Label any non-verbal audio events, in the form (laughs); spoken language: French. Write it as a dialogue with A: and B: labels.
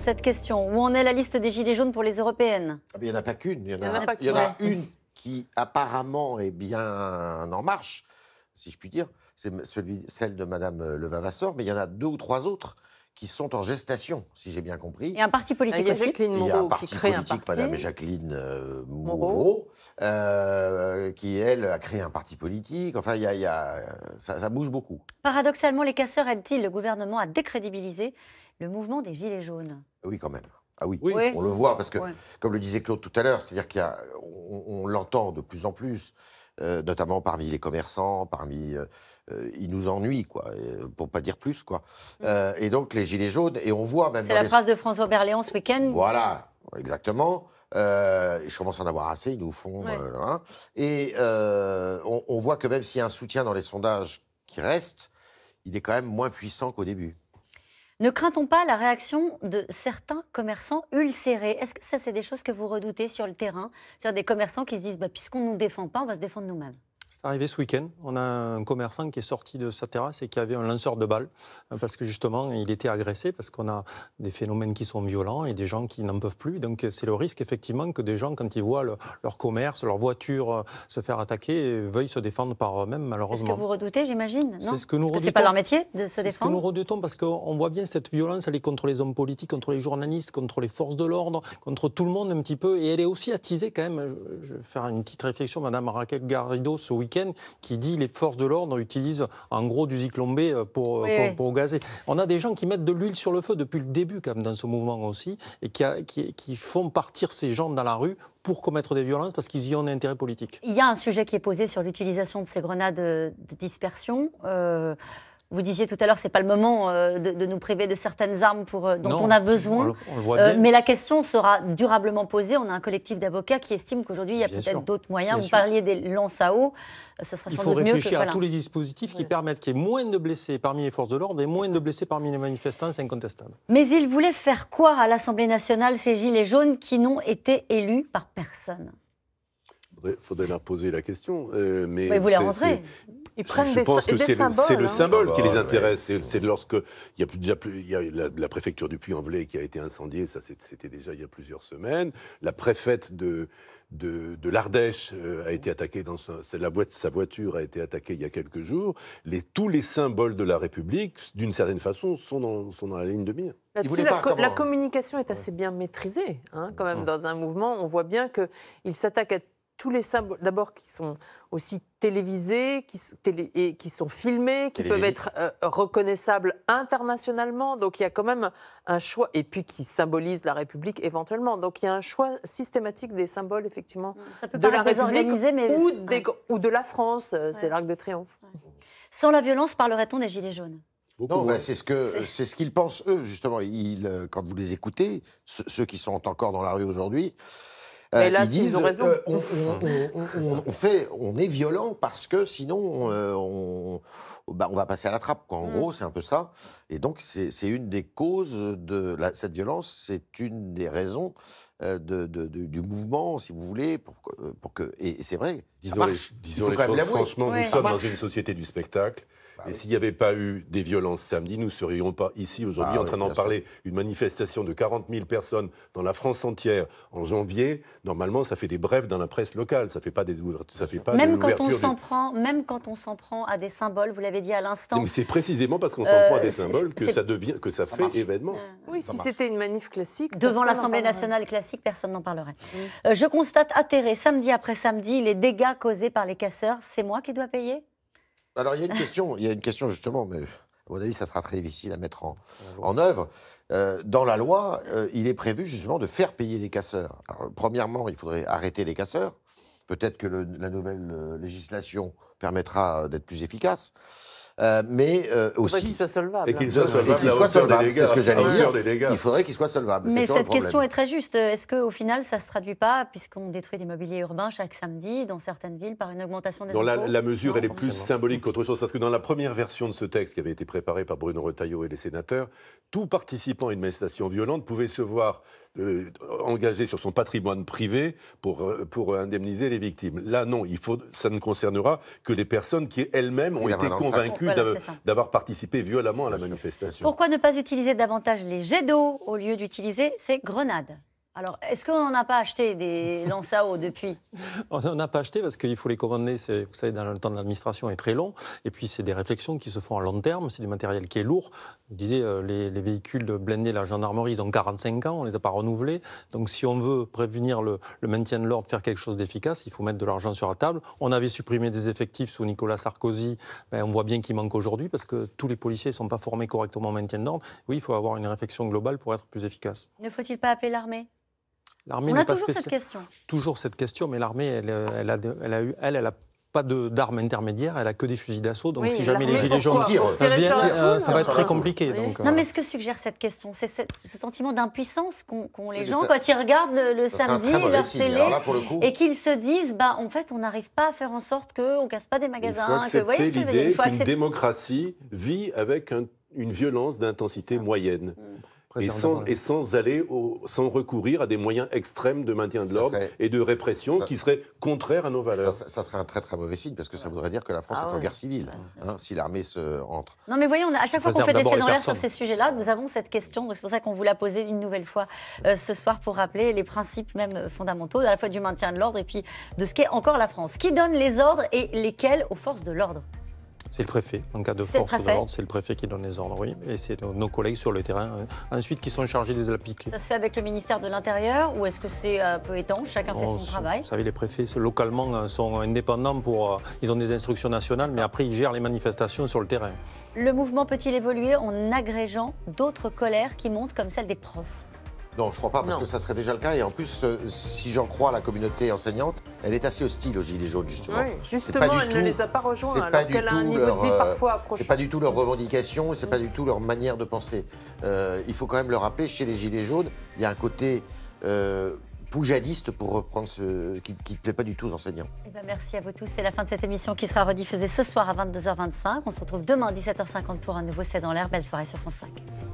A: cette question. Où en est la liste des Gilets jaunes pour les Européennes
B: ah, Il n'y en a pas qu'une. Il y en a, une qui apparemment est bien en marche, si je puis dire. C'est celui, celle de Madame euh, Levavasseur, mais il y en a deux ou trois autres qui sont en gestation, si j'ai bien compris.
A: Et un parti politique. Il Jacqueline Il y a un parti politique, Madame
B: Jacqueline euh, Moreau, euh, qui elle a créé un parti politique. Enfin, il y a, ça, bouge beaucoup.
A: Paradoxalement, les casseurs aident-ils le gouvernement à décrédibiliser le mouvement des gilets jaunes
B: Oui, quand même. Ah oui, on le voit parce que, comme le disait Claude tout à l'heure, c'est-à-dire qu'on l'entend de plus en plus. Euh, notamment parmi les commerçants, parmi... Euh, euh, ils nous ennuient, quoi, pour pas dire plus, quoi. Mm. et donc les gilets jaunes, et on voit même. C'est la phrase
A: de François Berléand ce week-end. Voilà,
B: exactement. je commence à en avoir assez, ils nous font. Hein. Et on, on, voit que même s'il y a un soutien dans les sondages qui reste, il est quand même moins puissant qu'au début.
A: Ne craint-on pas la réaction de certains commerçants ulcérés Est-ce que ça, c'est des choses que vous redoutez sur le terrain Sur des commerçants qui se disent bah, puisqu'on ne nous défend pas, on va se défendre nous-mêmes
C: c'est arrivé ce week-end. On a un commerçant qui est sorti de sa terrasse et qui avait un lanceur de balles euh, parce que justement il était agressé parce qu'on a des phénomènes qui sont violents et des gens qui n'en peuvent plus. Donc euh, c'est le risque effectivement que des gens quand ils voient leur commerce, leur voiture euh, se faire attaquer, veuillent se défendre par eux-mêmes malheureusement. C'est ce que
A: vous redoutez, j'imagine. C'est ce que nous redoutons. leur métier Ce que nous redoutons
C: parce qu'on voit bien cette violence, elle est contre les hommes politiques, contre les journalistes, contre les forces de l'ordre, contre tout le monde un petit peu et elle est aussi attisée quand même. Je vais faire une petite réflexion, Madame Raquel Garrido end qui dit les forces de l'ordre utilisent en gros du zyklombé euh, euh, pour, pour, gazer. On a des gens qui mettent de l'huile sur le feu depuis le début quand dans ce mouvement aussi et qui, font partir ces gens dans la rue pour commettre des violences parce qu'ils y ont un intérêt politique.
A: Il y a un sujet qui est posé sur l'utilisation de ces grenades de dispersion. Euh, vous disiez tout à l'heure, c'est pas le moment euh, de, nous priver de certaines armes euh, dont on a besoin. Euh, mais la question sera durablement posée. On a un collectif d'avocats qui estime qu'aujourd'hui, il y a peut-être d'autres moyens. Vous parliez des lances à eau. Ce sera il sans faut réfléchir à tous les
C: dispositifs qui permettent qu'il y ait moins de blessés parmi les forces de l'ordre et moins de blessés parmi les manifestants, c'est incontestable.
A: Mais ils voulaient faire quoi à l'Assemblée nationale, ces Gilets jaunes qui n'ont été élus par personne
D: faudrait, faudrait leur poser la question. Euh, mais, vous les rentrez. Ils prennent je, pense que C'est le, hein. symbole qui les intéresse. C'est lorsque il y a déjà plus, il la, préfecture du Puy-en-Velay qui a été incendiée. Ça, c'était déjà il y a plusieurs semaines. La préfète de de, l'Ardèche euh, a été attaquée dans sa, la boîte, sa voiture a été attaquée il y a quelques jours. Les, tous les symboles de la République, d'une certaine façon, sont dans, la ligne de mire. la, hein
B: communication est assez bien maîtrisée, hein, quand même, dans un mouvement. On voit bien qu'ils s'attaquent à tous les symboles, d'abord qui sont aussi télévisés, qui, télé, et qui sont filmés, qui peuvent être euh, reconnaissables internationalement. Donc il y a quand même un choix, et puis qui symbolisent la République éventuellement. Donc il y a un
A: choix systématique des symboles, effectivement, mmh, de la République ou, ou, de la France. Euh, c'est l'Arc de Triomphe. Sans la violence, parlerait-on des Gilets jaunes
B: non, ben, c'est ce que c'est ce qu'ils pensent eux justement. Ils, euh, quand vous les écoutez, ceux qui sont encore dans la rue aujourd'hui, mais euh, là, ils ont raison. Euh, on, fait, on est violent parce que sinon, euh, bah, on, va passer à la trappe. En mm. gros, c'est un peu ça. Et donc, c'est une des causes de cette violence, c'est une des raisons de, du mouvement, si vous voulez, pour que. Et c'est vrai, Disons les, choses
D: franchement, nous sommes dans une société du spectacle. et bah s'il n'y avait pas eu des violences samedi, nous ne serions pas ici aujourd'hui bah en train d'en parler. Une manifestation de 40 000 personnes dans la France entière en janvier, normalement, ça fait des brèves dans la presse locale. Ça fait pas des ouvertures. Ça fait pas même, quand on s'en
A: prend, même quand on s'en prend à des symboles, vous l'avez dit à l'instant. c'est précisément parce qu'on s'en euh, prend à des symboles que ça, devient,
D: que ça, fait événement. Euh,
A: oui, si c'était une manif classique. Devant l'Assemblée nationale classique, personne n'en parlerait. Euh, je constate atterré samedi après samedi les dégâts causé par les casseurs, c'est moi qui dois payer
B: Alors il y a une question, il y a une question justement, mais à mon avis, ça sera très difficile à mettre en, en œuvre. Euh, dans la loi, euh, il est prévu justement de faire payer les casseurs. premièrement, il faudrait arrêter les casseurs. Peut-être que la nouvelle euh, législation permettra d'être plus efficace. Euh, mais euh, aussi. solvable. Et qu'il soit Il faudrait qu'il soit solvable. Mais cette question
A: est très juste. Est-ce qu'au final, ça ne se traduit pas, puisqu'on détruit des mobiliers urbains chaque samedi dans certaines villes par une augmentation des impôts la,
D: mesure, elle est plus symbolique qu'autre chose, parce que dans la première version de ce texte qui avait été préparé par Bruno Retailleau et les sénateurs, tout participant à une manifestation violente pouvait se voir euh, engagé sur son patrimoine privé pour, euh, pour euh, indemniser les victimes. Là, non, il faut, ça ne concernera que les personnes qui elles-mêmes ont été convaincues d'avoir participé violemment à la manifestation.
A: Pourquoi ne pas utiliser davantage les jets d'eau au lieu d'utiliser ces grenades alors, est-ce qu'on n'a pas acheté des (laughs) lances à eau depuis
C: On n'a pas acheté parce qu'il faut les commander. Vous savez, dans le temps de l'administration est très long. Et puis, c'est des réflexions qui se font à long terme. C'est du matériel qui est lourd. Vous disiez, euh, les, les véhicules blindés, la gendarmerie, ils ont 45 ans. On ne les a pas renouvelés. Donc, si on veut prévenir le, maintien de l'ordre, faire quelque chose d'efficace, il faut mettre de l'argent sur la table. On avait supprimé des effectifs sous Nicolas Sarkozy. Ben, on voit bien qu'il manque aujourd'hui parce que tous les policiers ne sont pas formés correctement au maintien de l'ordre. Oui, il faut avoir une réflexion globale pour être plus efficace.
A: Ne faut-il pas appeler l'armée
C: L'armée n'est pas toujours cette question. Toujours cette question, mais l'armée, elle, euh, elle, a, eu, elle, elle a pas d'armes intermédiaires, elle a que des fusils d'assaut, donc si jamais les gens, jaunes euh, ça, va être très compliqué. Euh. non, mais ce
A: que suggère cette question, c'est ce, sentiment d'impuissance qu'ont les gens quand ils regardent le, samedi leur télé et qu'ils se disent, bah en fait, on n'arrive pas à faire en sorte qu'on casse pas des magasins. Il faut accepter l'idée qu'une
D: démocratie vit avec une violence d'intensité moyenne. Mm. Et sans, aller sans recourir à des moyens extrêmes
B: de maintien de l'ordre et de répression qui seraient contraires à nos valeurs. Ça, serait un très très mauvais signe parce que ça voudrait dire que la France ah est en guerre civile hein, si l'armée se rentre.
A: Non mais voyez, à chaque fois qu'on fait des scénarios sur ces sujets-là, nous avons cette question. C'est pour ça qu'on vous l'a posée une nouvelle fois euh, ce soir pour rappeler les principes même euh, fondamentaux à la fois du maintien de l'ordre et puis de ce qu'est encore la France. Qui donne les ordres et lesquels aux forces de l'ordre
C: c'est le préfet. En cas de force de l'ordre, c'est le préfet qui donne les ordres, oui. Et c'est nos, collègues sur le terrain, euh, ensuite, qui sont chargés des appliqués. Ça
A: se fait avec le ministère de l'Intérieur ou est-ce que c'est un euh, peu étanche Chacun fait oh, son travail Vous savez,
C: les préfets, localement, euh, sont indépendants pour. Ils ont des instructions nationales, mais après, ils gèrent les manifestations sur le terrain.
A: Le mouvement peut-il évoluer en agrégeant d'autres colères qui montent comme celle des profs
C: non, je crois pas, parce que ça serait déjà le cas. Et en plus,
B: euh, si j'en crois la communauté enseignante, elle est assez hostile aux Gilets jaunes, justement. Oui,
A: justement, elle ne les a pas rejoints, alors qu'elle a un niveau de vie euh, parfois approché. n'est pas
B: du tout leurs ce c'est pas mm. du tout leur manière de penser. Euh, il faut quand même le rappeler, chez les Gilets jaunes, il y a un côté... Euh, poujadiste pour reprendre ce qui ne plaît pas du tout aux enseignants.
A: Eh ben, merci à vous tous. C'est la fin de cette émission qui sera rediffusée ce soir à 22h25. On se retrouve demain à 17h50 pour un nouveau C'est dans l'air. Belle soirée sur France 5.